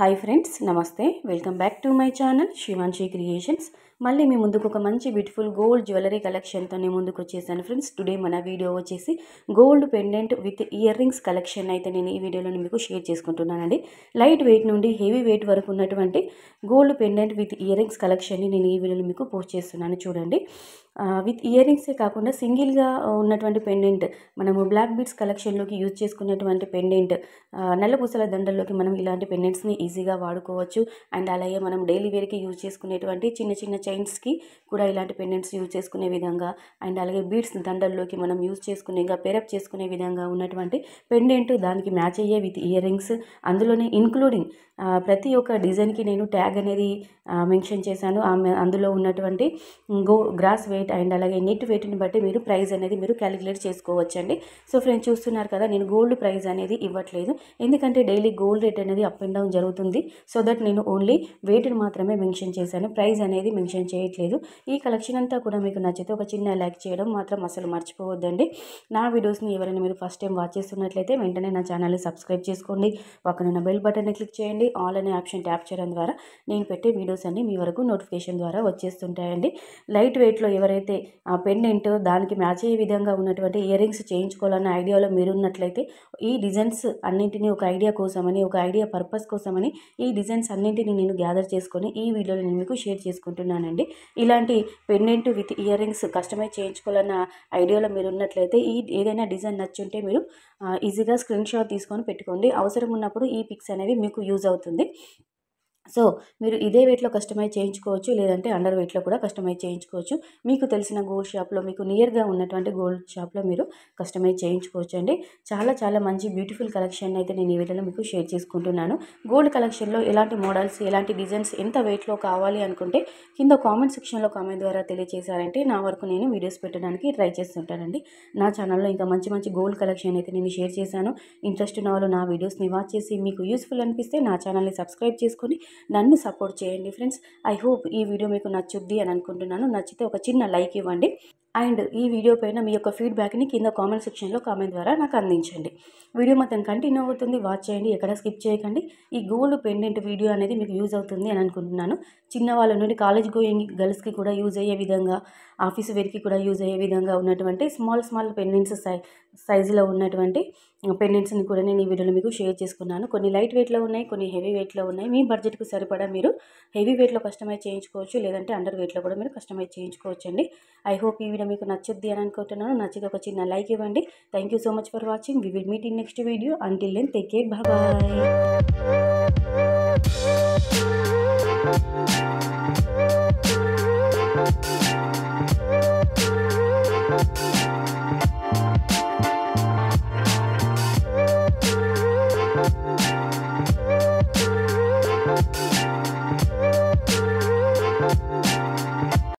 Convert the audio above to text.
hi friends నమస్తే welcome back to my channel Shivanshi creations మళ్ళీ మీ ముందుకు ఒక మంచి బ్యూటిఫుల్ గోల్డ్ జ్యువెలరీ కలెక్షన్తో నేను ముందుకు వచ్చేసాను ఫ్రెండ్స్ టుడే మన వీడియో వచ్చేసి gold pendant with earrings collection అయితే నేను ఈ వీడియోలో మీకు షేర్ చేసుకుంటున్నానండి లైట్ వెయిట్ నుండి హెవీ వెయిట్ వరకు ఉన్నటువంటి gold pendant with earrings కలెక్షన్ని నేను ఈ వీడియోలో మీకు పోస్ట్ చేస్తున్నాను చూడండి విత్ ఇయర్ రింగ్సే కాకుండా సింగిల్గా ఉన్నటువంటి పెండెంట్ మనము బ్లాక్ బీట్స్ కలెక్షన్లోకి యూజ్ చేసుకున్నటువంటి పెండెంట్ నల్లపూసల దండల్లోకి మనం ఇలాంటి పెండెంట్స్ని ఈజీగా వాడుకోవచ్చు అండ్ అలాగే మనం డైలీ వేర్కి యూజ్ చేసుకునేటువంటి చిన్న చిన్న చైన్స్కి కూడా ఇలాంటి పెండెంట్స్ యూజ్ చేసుకునే విధంగా అండ్ అలాగే బీడ్స్ దండల్లోకి మనం యూజ్ చేసుకునే పేరప్ చేసుకునే విధంగా ఉన్నటువంటి పెండెంట్ దానికి మ్యాచ్ అయ్యే విత్ ఇయర్ అందులోనే ఇన్క్లూడింగ్ ప్రతి ఒక్క డిజైన్కి నేను ట్యాగ్ అనేది మెన్షన్ చేశాను అందులో ఉన్నటువంటి గో గ్రాస్ వెయిట్ అండ్ అలాగే నెట్ వెయిట్ని బట్టి మీరు ప్రైజ్ అనేది మీరు క్యాలిక్యులేట్ చేసుకోవచ్చండి సో ఫ్రెండ్స్ చూస్తున్నారు కదా నేను గోల్డ్ ప్రైజ్ అనేది ఇవ్వట్లేదు ఎందుకంటే డైలీ గోల్డ్ రేట్ అనేది అప్ అండ్ డౌన్ జరుగుతుంది సో దట్ నేను ఓన్లీ వెయిట్ని మాత్రమే మెన్షన్ చేశాను ప్రైస్ అనేది మెన్షన్ నేను చేయట్లేదు ఈ కలెక్షన్ అంతా కూడా మీకు నచ్చితే ఒక చిన్న లైక్ చేయడం మాత్రం అసలు మర్చిపోవద్దండి నా వీడియోస్ని ఎవరైనా మీరు ఫస్ట్ టైం వాచ్ చేస్తున్నట్లయితే వెంటనే నా ఛానల్ని సబ్స్క్రైబ్ చేసుకోండి పక్కనున్న బెల్ బటన్ని క్లిక్ చేయండి ఆల్ అనే ఆప్షన్ ట్యాప్ చేయడం ద్వారా నేను పెట్టే వీడియోస్ అన్నీ మీ వరకు నోటిఫికేషన్ ద్వారా వచ్చేస్తుంటాయండి లైట్ వెయిట్లో ఎవరైతే ఆ పెండెంట్ దానికి మ్యాచ్ అయ్యే విధంగా ఉన్నటువంటి ఇయర్ రింగ్స్ చేయించుకోవాలన్న ఐడియాలో మీరు ఉన్నట్లయితే ఈ డిజైన్స్ అన్నింటినీ ఒక ఐడియా కోసమని ఒక ఐడియా పర్పస్ కోసమని ఈ డిజైన్స్ అన్నింటినీ నేను గ్యాదర్ చేసుకొని ఈ వీడియోలో నేను మీకు షేర్ చేసుకుంటున్నానండి చేయండి ఇలాంటి pendant with earrings customise చేయించుకోవాలన్న ఐడియాలో మీరు ఉన్నట్లయితే ఈ ఏదైనా డిజైన్ నచ్చుంటే మీరు ఈజీగా స్క్రీన్ షాట్ తీసుకొని పెట్టుకోండి అవసరం ఉన్నప్పుడు ఈ పిక్స్ అనేవి మీకు యూజ్ అవుతుంది సో మీరు ఇదే వెయిట్లో కస్టమైజ్ చేయించుకోవచ్చు లేదంటే అండర్ వెయిట్లో కూడా కస్టమైజ్ చేయించుకోవచ్చు మీకు తెలిసిన గోల్డ్ షాప్లో మీకు నియర్గా ఉన్నటువంటి గోల్డ్ షాప్లో మీరు కస్టమైజ్ చేయించుకోవచ్చు అండి చాలా చాలా మంచి బ్యూటిఫుల్ కలెక్షన్ అయితే నేను ఈ వీడియోలో మీకు షేర్ చేసుకుంటున్నాను గోల్డ్ కలెక్షన్లో ఎలాంటి మోడల్స్ ఎలాంటి డిజైన్స్ ఎంత వెయిట్లో కావాలి అనుకుంటే కింద కామెంట్ సెక్షన్లో కామెంట్ ద్వారా తెలియజేశారంటే నా వరకు నేను వీడియోస్ పెట్టడానికి ట్రై చేస్తుంటానండి నా ఛానల్లో ఇంకా మంచి మంచి గోల్డ్ కలెక్షన్ అయితే నేను షేర్ చేశాను ఇంట్రెస్ట్ ఉన్న వాళ్ళు నా వీడియోస్ని వాచ్ చేసి మీకు యూస్ఫుల్ అనిపిస్తే నా ఛానల్ని సబ్స్క్రైబ్ చేసుకొని నన్ను సపోర్ట్ చేయండి ఫ్రెండ్స్ ఐ హోప్ ఈ వీడియో మీకు నచ్చుద్ది అని అనుకుంటున్నాను నచ్చితే ఒక చిన్న లైక్ ఇవ్వండి అండ్ ఈ వీడియో పైన మీ యొక్క ఫీడ్బ్యాక్ని కింద కామెంట్ సెక్షన్లో కామెంట్ ద్వారా నాకు అందించండి వీడియో మొత్తం కంటిన్యూ అవుతుంది వాచ్ చేయండి ఎక్కడ స్కిప్ చేయకండి ఈ గోల్డ్ పెండెంట్ వీడియో అనేది మీకు యూజ్ అవుతుంది అని అనుకుంటున్నాను చిన్నవాళ్ళ నుండి కాలేజ్ గోయింగ్ గర్ల్స్కి కూడా యూజ్ అయ్యే విధంగా ఆఫీస్ వేర్కి కూడా యూజ్ అయ్యే విధంగా ఉన్నటువంటి స్మాల్ స్మాల్ పెండెంట్స్ సై సైజులో ఉన్నటువంటి పెండెంట్స్ని కూడా నేను ఈ వీడియోలో మీకు షేర్ చేసుకున్నాను కొన్ని లైట్ వెయిట్లో ఉన్నాయి కొన్ని హెవీ వెయిట్లో ఉన్నాయి మీ బడ్జెట్కు సరిపడా మీరు హెవీ వెయిట్లో కస్టమైజ్ చేయించుకోవచ్చు లేదంటే అండర్ వెయిట్లో కూడా మీరు కస్టమైజ్ చేయించుకోవచ్చు ఐ హోప్ ఈ వీడియో మీకు నచ్చుద్ది అని అనుకుంటున్నాను నచ్చితే ఒక చిన్న లైక్ ఇవ్వండి thank so much for watching we will meet in next video until then take care bye